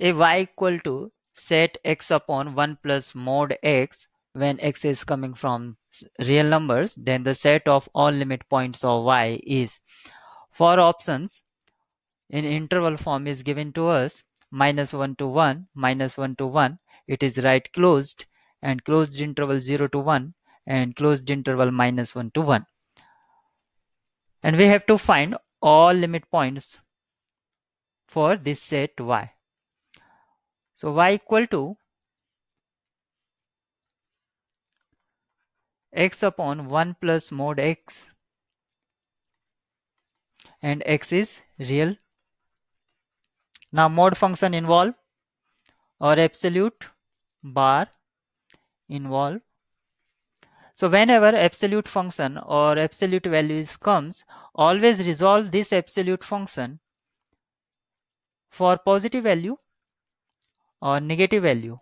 If y equal to set x upon 1 plus mod x when x is coming from real numbers then the set of all limit points of y is for options in interval form is given to us minus 1 to 1 minus 1 to 1 it is right closed and closed interval 0 to 1 and closed interval minus 1 to 1 and we have to find all limit points for this set y so y equal to x upon 1 plus mod x and x is real. Now mod function involve or absolute bar involve. So whenever absolute function or absolute values comes, always resolve this absolute function for positive value or negative value.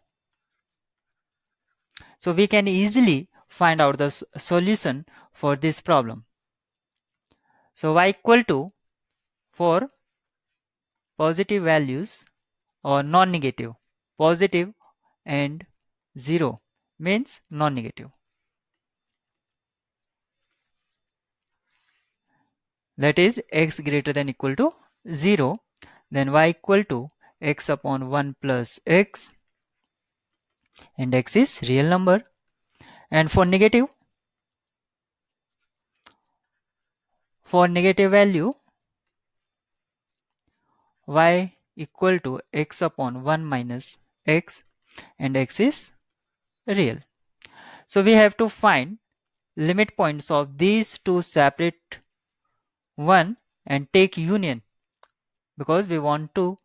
So we can easily find out the solution for this problem. So y equal to four positive values or non-negative, positive and 0 means non-negative. That is x greater than equal to 0 then y equal to x upon 1 plus x and x is real number and for negative for negative value y equal to x upon 1 minus x and x is real so we have to find limit points of these two separate one and take union because we want to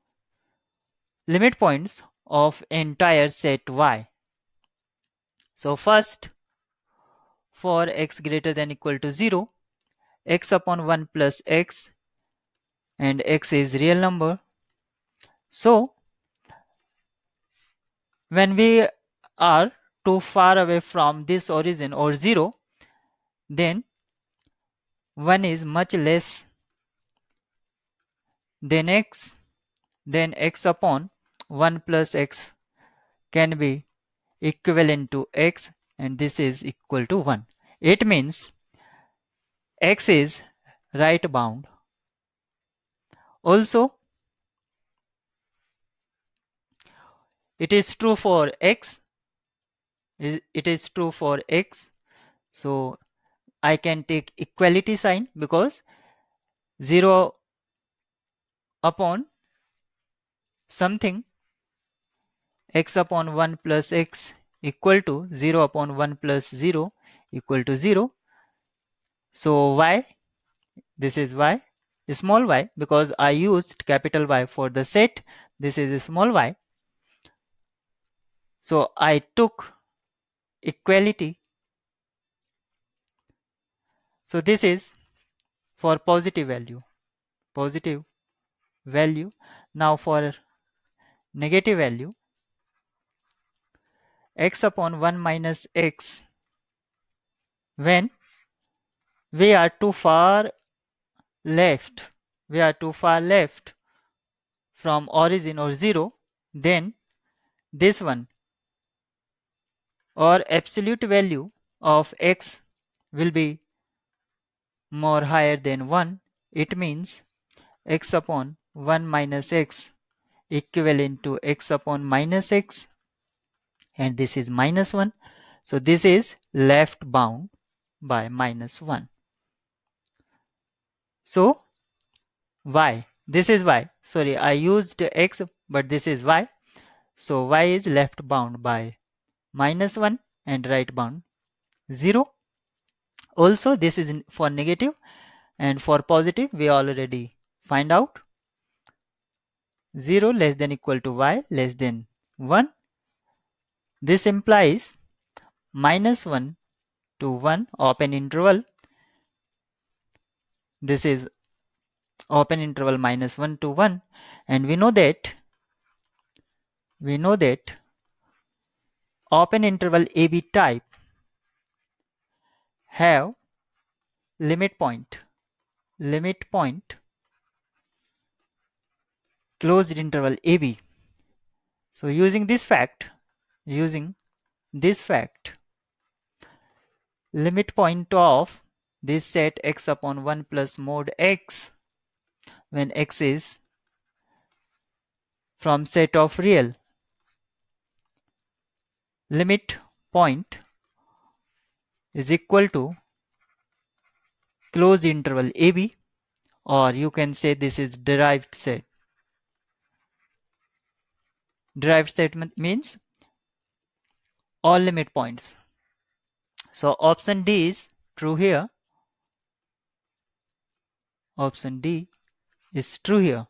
limit points of entire set y. So first for x greater than equal to 0 x upon 1 plus x and x is real number. So when we are too far away from this origin or 0 then 1 is much less than x then x upon 1 plus x can be equivalent to x and this is equal to 1. It means x is right bound. Also, it is true for x. It is true for x. So I can take equality sign because 0 upon something x upon 1 plus x equal to 0 upon 1 plus 0 equal to 0. So y, this is y, small y because I used capital Y for the set. This is a small y. So I took equality. So this is for positive value, positive value. Now for negative value, x upon 1 minus x when we are too far left we are too far left from origin or 0 then this one or absolute value of x will be more higher than 1 it means x upon 1 minus x equivalent to x upon minus x and this is minus 1. So this is left bound by minus 1. So y, this is y. Sorry, I used x, but this is y. So y is left bound by minus 1 and right bound 0. Also, this is for negative and for positive, we already find out 0 less than equal to y less than 1 this implies minus 1 to 1 open interval. This is open interval minus 1 to 1 and we know that we know that open interval AB type have limit point limit point closed interval AB. So using this fact using this fact limit point of this set x upon 1 plus mod x when x is from set of real limit point is equal to closed interval ab or you can say this is derived set derived set means all limit points. So option D is true here. Option D is true here.